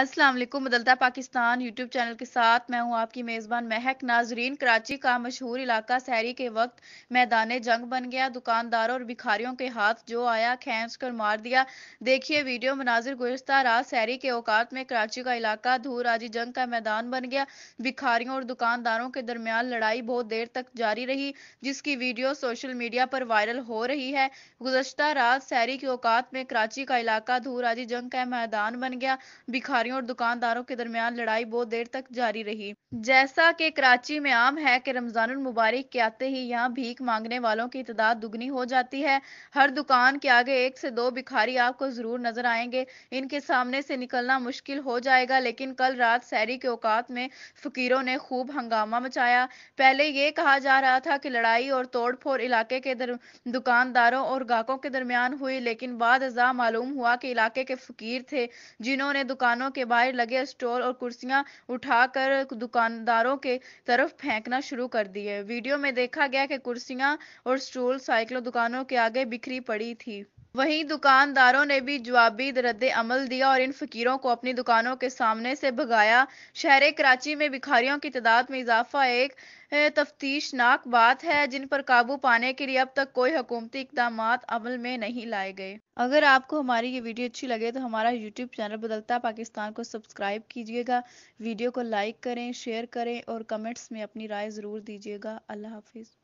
अस्सलाम वालेकुम बदलता पाकिस्तान यूट्यूब चैनल के साथ मैं हूं आपकी मेज़बान महक नाजरीन कराची का मशहूर इलाका सहरी के वक्त मैदान जंग बन गया दुकानदारों और भिखारियों के हाथ जो आया खींच कर मार दिया देखिए वीडियो मनाजिर गुजता रात सहरी के औकात में कराची का इलाका धूराजी जंग का मैदान बन गया भिखारियों और दुकानदारों के दरमियान लड़ाई बहुत देर तक जारी रही जिसकी वीडियो सोशल मीडिया पर वायरल हो रही है गुजश्ता रात सहरी के औकात में कराची का इलाका धूराजी जंग का मैदान बन गया भिखारियों व्यापारियों और दुकानदारों के दरमियान लड़ाई बहुत देर तक जारी रही जैसा कि कराची में आम है कि रमजान मुबारक के आते ही यहाँ भीख मांगने वालों की तादाद दुगनी हो जाती है हर दुकान के आगे एक से दो भिखारी आपको जरूर नजर आएंगे इनके सामने से निकलना मुश्किल हो जाएगा लेकिन कल रात सैरी के औकात में फकीरों ने खूब हंगामा मचाया पहले ये कहा जा रहा था कि लड़ाई और तोड़फोड़ इलाके के दुकानदारों और गाहकों के दरमियान हुई लेकिन बाद मालूम हुआ कि इलाके के फकीर थे जिन्होंने दुकानों दुकानों के बाहर लगे स्टॉल और कुर्सियां उठाकर दुकानदारों के तरफ फेंकना शुरू कर दिए वीडियो में देखा गया कि कुर्सियां और स्टूल साइकिलों दुकानों के आगे बिखरी पड़ी थी वहीं दुकानदारों ने भी जवाबी अमल दिया और इन फकीरों को अपनी दुकानों के सामने से भगाया शहर कराची में भिखारियों की तादाद में इजाफा एक तफ्तीशनाक बात है जिन पर काबू पाने के लिए अब तक कोई हुकूमती इकदाम अमल में नहीं लाए गए अगर आपको हमारी ये वीडियो अच्छी लगे तो हमारा यूट्यूब चैनल बदलता पाकिस्तान को सब्सक्राइब कीजिएगा वीडियो को लाइक करें शेयर करें और कमेंट्स में अपनी राय ज़रूर दीजिएगा अल्लाह हाफिज़